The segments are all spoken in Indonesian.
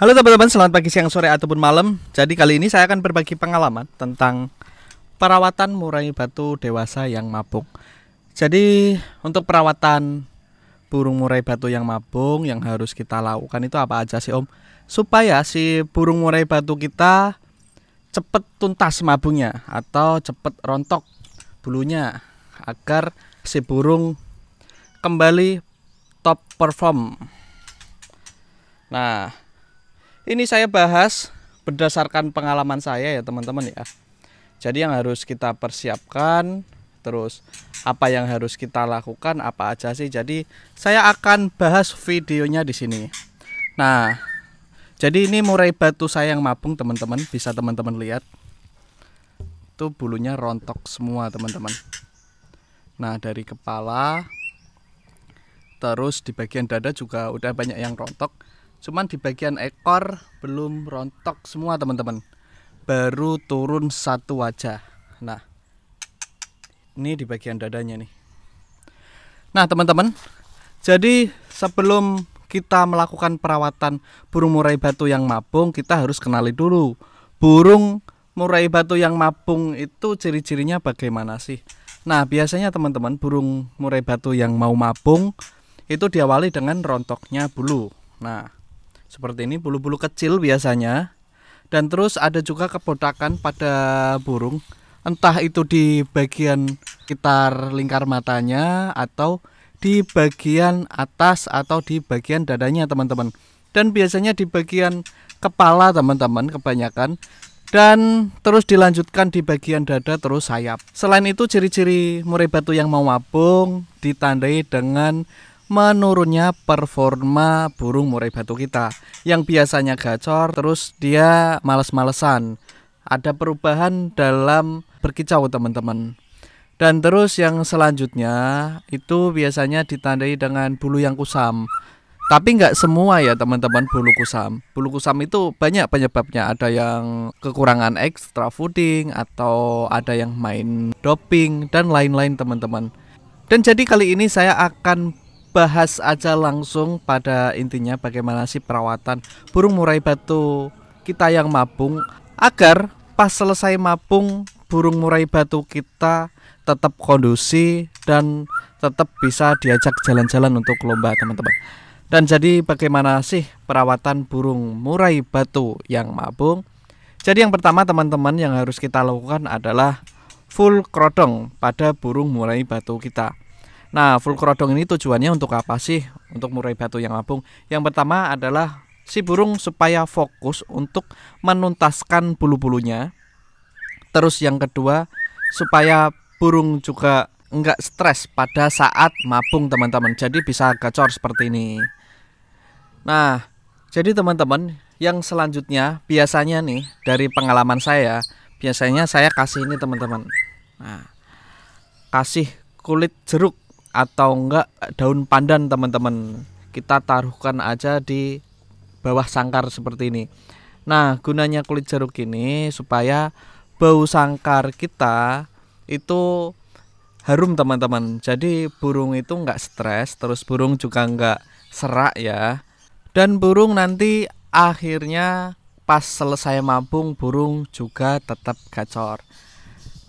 Halo teman-teman, selamat pagi, siang, sore, ataupun malam Jadi kali ini saya akan berbagi pengalaman tentang perawatan murai batu dewasa yang mabuk Jadi untuk perawatan burung murai batu yang mabuk yang harus kita lakukan itu apa aja sih om? Supaya si burung murai batu kita cepet tuntas mabungnya atau cepet rontok bulunya Agar si burung kembali top perform Nah, ini saya bahas berdasarkan pengalaman saya ya teman-teman ya. Jadi yang harus kita persiapkan terus apa yang harus kita lakukan apa aja sih. Jadi saya akan bahas videonya di sini. Nah, jadi ini murai batu saya yang mabung teman-teman, bisa teman-teman lihat. Itu bulunya rontok semua teman-teman. Nah, dari kepala terus di bagian dada juga udah banyak yang rontok Cuman di bagian ekor belum rontok semua teman-teman. Baru turun satu wajah. Nah, ini di bagian dadanya nih. Nah teman-teman, jadi sebelum kita melakukan perawatan burung murai batu yang mabung, kita harus kenali dulu burung murai batu yang mabung itu ciri-cirinya bagaimana sih? Nah, biasanya teman-teman burung murai batu yang mau mabung itu diawali dengan rontoknya bulu. Nah, seperti ini bulu-bulu kecil biasanya. Dan terus ada juga kebotakan pada burung, entah itu di bagian sekitar lingkar matanya atau di bagian atas atau di bagian dadanya, teman-teman. Dan biasanya di bagian kepala, teman-teman, kebanyakan dan terus dilanjutkan di bagian dada terus sayap. Selain itu ciri-ciri murai batu yang mau mabung ditandai dengan menurunnya performa burung murai batu kita yang biasanya gacor terus dia males-malesan. Ada perubahan dalam berkicau teman-teman. Dan terus yang selanjutnya itu biasanya ditandai dengan bulu yang kusam. Tapi nggak semua ya teman-teman bulu kusam. Bulu kusam itu banyak penyebabnya. Ada yang kekurangan ekstra fooding atau ada yang main doping dan lain-lain teman-teman. Dan jadi kali ini saya akan bahas aja langsung pada intinya bagaimana sih perawatan burung murai batu kita yang mabung agar pas selesai mabung burung murai batu kita tetap kondusi dan tetap bisa diajak jalan-jalan untuk lomba teman-teman dan jadi bagaimana sih perawatan burung murai batu yang mabung jadi yang pertama teman-teman yang harus kita lakukan adalah full krodong pada burung murai batu kita Nah, full kerodong ini tujuannya untuk apa sih? Untuk murai batu yang lapung. Yang pertama adalah si burung supaya fokus untuk menuntaskan bulu-bulunya. Terus yang kedua, supaya burung juga enggak stres pada saat mabung teman-teman. Jadi bisa gacor seperti ini. Nah, jadi teman-teman, yang selanjutnya biasanya nih dari pengalaman saya, biasanya saya kasih ini teman-teman. Nah, kasih kulit jeruk atau enggak daun pandan teman-teman kita taruhkan aja di bawah sangkar seperti ini nah gunanya kulit jeruk ini supaya bau sangkar kita itu harum teman-teman jadi burung itu enggak stres terus burung juga enggak serak ya dan burung nanti akhirnya pas selesai mabung burung juga tetap gacor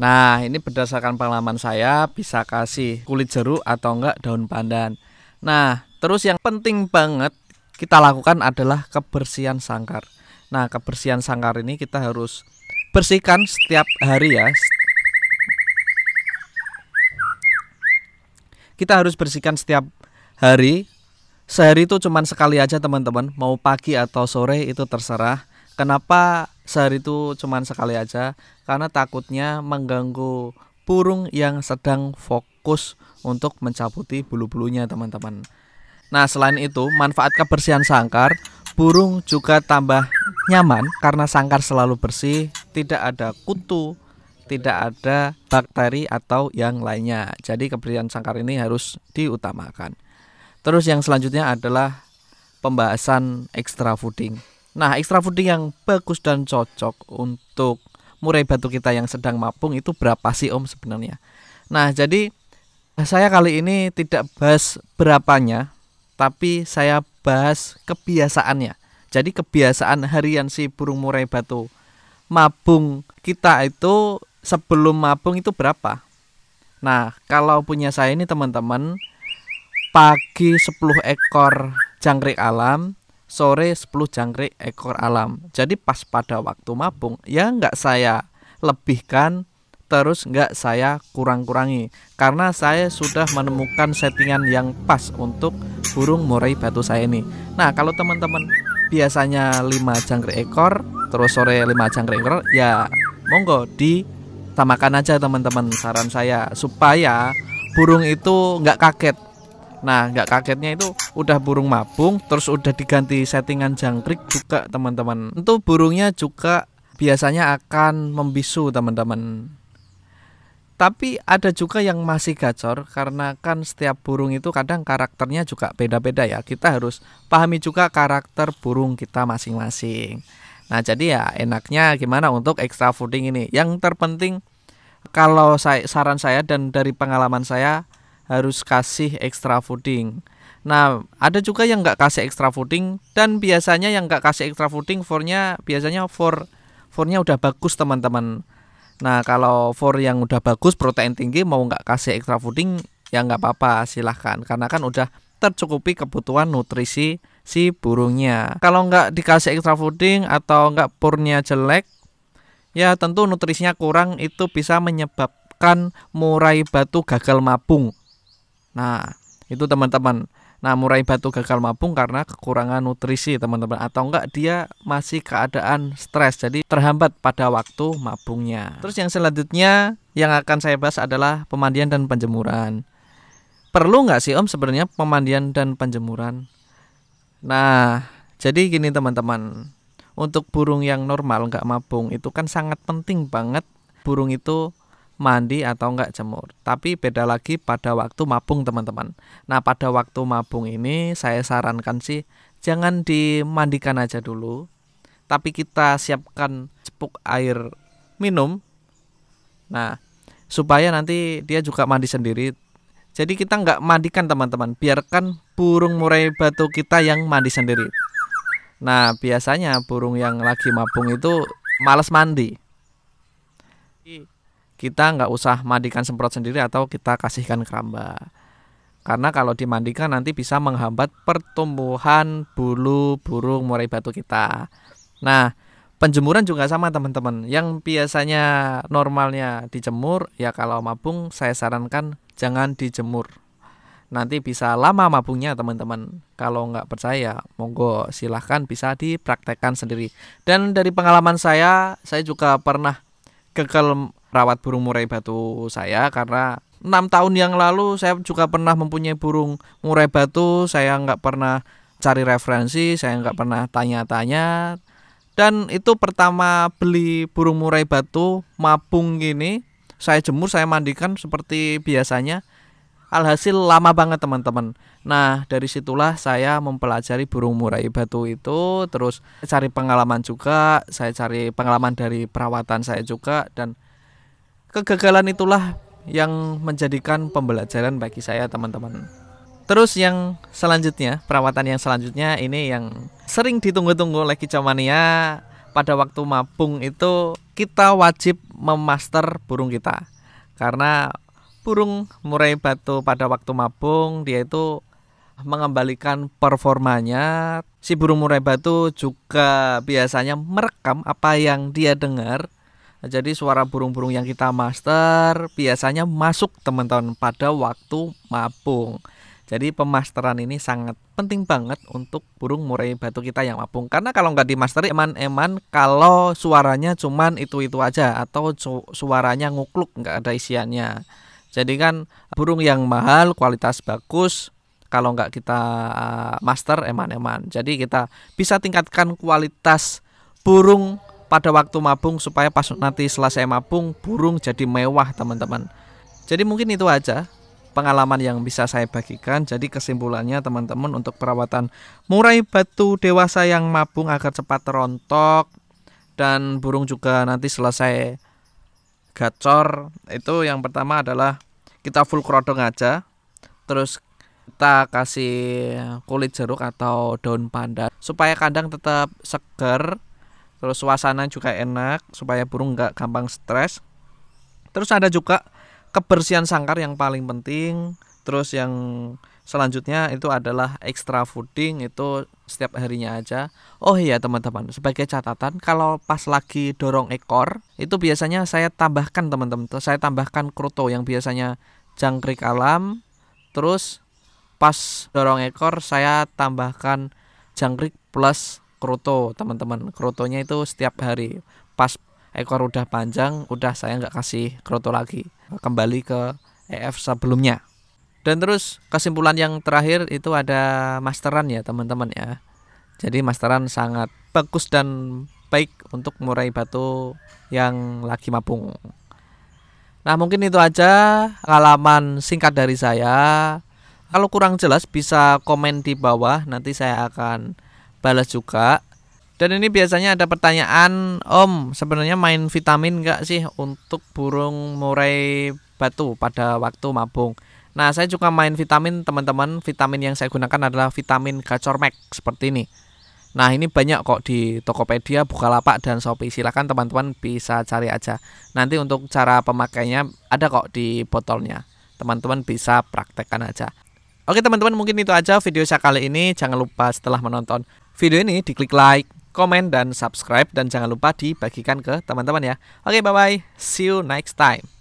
Nah, ini berdasarkan pengalaman saya bisa kasih kulit jeruk atau enggak daun pandan. Nah, terus yang penting banget kita lakukan adalah kebersihan sangkar. Nah, kebersihan sangkar ini kita harus bersihkan setiap hari ya. Kita harus bersihkan setiap hari. Sehari itu cuman sekali aja teman-teman, mau pagi atau sore itu terserah. Kenapa sehari itu cuman sekali aja karena takutnya mengganggu burung yang sedang fokus untuk mencabuti bulu-bulunya teman-teman. Nah selain itu manfaat kebersihan sangkar burung juga tambah nyaman karena sangkar selalu bersih, tidak ada kutu, tidak ada bakteri atau yang lainnya. Jadi kebersihan sangkar ini harus diutamakan. Terus yang selanjutnya adalah pembahasan extra fooding. Nah, extra fooding yang bagus dan cocok untuk murai batu kita yang sedang mapung itu berapa sih Om sebenarnya? Nah, jadi saya kali ini tidak bahas berapanya, tapi saya bahas kebiasaannya. Jadi kebiasaan harian si burung murai batu mabung kita itu sebelum mabung itu berapa? Nah, kalau punya saya ini teman-teman pagi 10 ekor jangkrik alam, sore 10 jangkrik ekor alam. Jadi pas pada waktu mabung ya nggak saya lebihkan terus nggak saya kurang-kurangi karena saya sudah menemukan settingan yang pas untuk burung murai batu saya ini. Nah kalau teman-teman biasanya 5 jangkrik ekor terus sore 5 jangkrik ekor ya monggo tamakan aja teman-teman saran saya supaya burung itu nggak kaget Nah, nggak kagetnya itu udah burung mabung, terus udah diganti settingan jangkrik juga teman-teman. Itu burungnya juga biasanya akan membisu teman-teman. Tapi ada juga yang masih gacor karena kan setiap burung itu kadang karakternya juga beda-beda ya. Kita harus pahami juga karakter burung kita masing-masing. Nah, jadi ya enaknya gimana untuk extra fooding ini. Yang terpenting kalau saya, saran saya dan dari pengalaman saya harus kasih extra fooding. Nah, ada juga yang nggak kasih extra fooding dan biasanya yang nggak kasih extra fooding fornya biasanya for fornya udah bagus teman-teman. Nah, kalau for yang udah bagus protein tinggi mau nggak kasih extra fooding ya nggak apa-apa silahkan karena kan udah tercukupi kebutuhan nutrisi si burungnya. Kalau nggak dikasih extra fooding atau nggak purnya jelek, ya tentu nutrisinya kurang itu bisa menyebabkan murai batu gagal mapung Nah, itu teman-teman. Nah, murai batu gagal mabung karena kekurangan nutrisi, teman-teman, atau enggak dia masih keadaan stres, jadi terhambat pada waktu mabungnya. Terus yang selanjutnya yang akan saya bahas adalah pemandian dan penjemuran. Perlu enggak sih Om sebenarnya pemandian dan penjemuran? Nah, jadi gini teman-teman, untuk burung yang normal enggak mabung itu kan sangat penting banget burung itu mandi atau enggak jemur. Tapi beda lagi pada waktu mabung teman-teman. Nah pada waktu mabung ini saya sarankan sih jangan dimandikan aja dulu. Tapi kita siapkan cepuk air minum. Nah supaya nanti dia juga mandi sendiri. Jadi kita enggak mandikan teman-teman, biarkan burung murai batu kita yang mandi sendiri. Nah biasanya burung yang lagi mabung itu males mandi kita nggak usah mandikan semprot sendiri atau kita kasihkan keramba karena kalau dimandikan nanti bisa menghambat pertumbuhan bulu burung murai batu kita nah penjemuran juga sama teman-teman yang biasanya normalnya dijemur ya kalau mabung saya sarankan jangan dijemur nanti bisa lama mabungnya teman-teman kalau nggak percaya monggo silahkan bisa dipraktekkan sendiri dan dari pengalaman saya saya juga pernah gagal rawat burung murai batu saya karena enam tahun yang lalu saya juga pernah mempunyai burung murai batu saya nggak pernah cari referensi saya nggak pernah tanya-tanya dan itu pertama beli burung murai batu mabung gini saya jemur saya mandikan seperti biasanya alhasil lama banget teman-teman nah dari situlah saya mempelajari burung murai batu itu terus cari pengalaman juga saya cari pengalaman dari perawatan saya juga dan kegagalan itulah yang menjadikan pembelajaran bagi saya teman-teman. Terus yang selanjutnya, perawatan yang selanjutnya ini yang sering ditunggu-tunggu oleh kicomania pada waktu mabung itu kita wajib memaster burung kita. Karena burung murai batu pada waktu mabung dia itu mengembalikan performanya. Si burung murai batu juga biasanya merekam apa yang dia dengar jadi suara burung-burung yang kita master biasanya masuk teman-teman pada waktu mabung. Jadi pemasteran ini sangat penting banget untuk burung murai batu kita yang mabung. Karena kalau nggak dimasteri eman-eman kalau suaranya cuman itu-itu aja atau suaranya ngukluk nggak ada isiannya. Jadi kan burung yang mahal kualitas bagus kalau nggak kita eh, master eman-eman. Jadi kita bisa tingkatkan kualitas burung pada waktu mabung supaya pas nanti selesai mabung burung jadi mewah teman-teman. Jadi mungkin itu aja pengalaman yang bisa saya bagikan. Jadi kesimpulannya teman-teman untuk perawatan murai batu dewasa yang mabung agar cepat rontok dan burung juga nanti selesai gacor. Itu yang pertama adalah kita full kerodong aja. Terus kita kasih kulit jeruk atau daun pandan supaya kandang tetap segar terus suasana juga enak supaya burung nggak gampang stres terus ada juga kebersihan sangkar yang paling penting terus yang selanjutnya itu adalah extra fooding itu setiap harinya aja oh iya teman-teman sebagai catatan kalau pas lagi dorong ekor itu biasanya saya tambahkan teman-teman saya tambahkan kruto yang biasanya jangkrik alam terus pas dorong ekor saya tambahkan jangkrik plus kroto teman-teman krotonya itu setiap hari pas ekor udah panjang udah saya nggak kasih kroto lagi kembali ke EF sebelumnya dan terus kesimpulan yang terakhir itu ada masteran ya teman-teman ya jadi masteran sangat bagus dan baik untuk murai batu yang lagi mapung nah mungkin itu aja halaman singkat dari saya kalau kurang jelas bisa komen di bawah nanti saya akan balas juga. Dan ini biasanya ada pertanyaan, Om, sebenarnya main vitamin nggak sih untuk burung murai batu pada waktu mabung? Nah, saya juga main vitamin, teman-teman. Vitamin yang saya gunakan adalah vitamin Gacormac seperti ini. Nah, ini banyak kok di Tokopedia, Bukalapak, dan Shopee. silahkan teman-teman bisa cari aja. Nanti untuk cara pemakainya ada kok di botolnya. Teman-teman bisa praktekkan aja. Oke teman-teman mungkin itu aja video saya kali ini. Jangan lupa setelah menonton video ini diklik like, komen, dan subscribe. Dan jangan lupa dibagikan ke teman-teman ya. Oke, bye-bye. See you next time.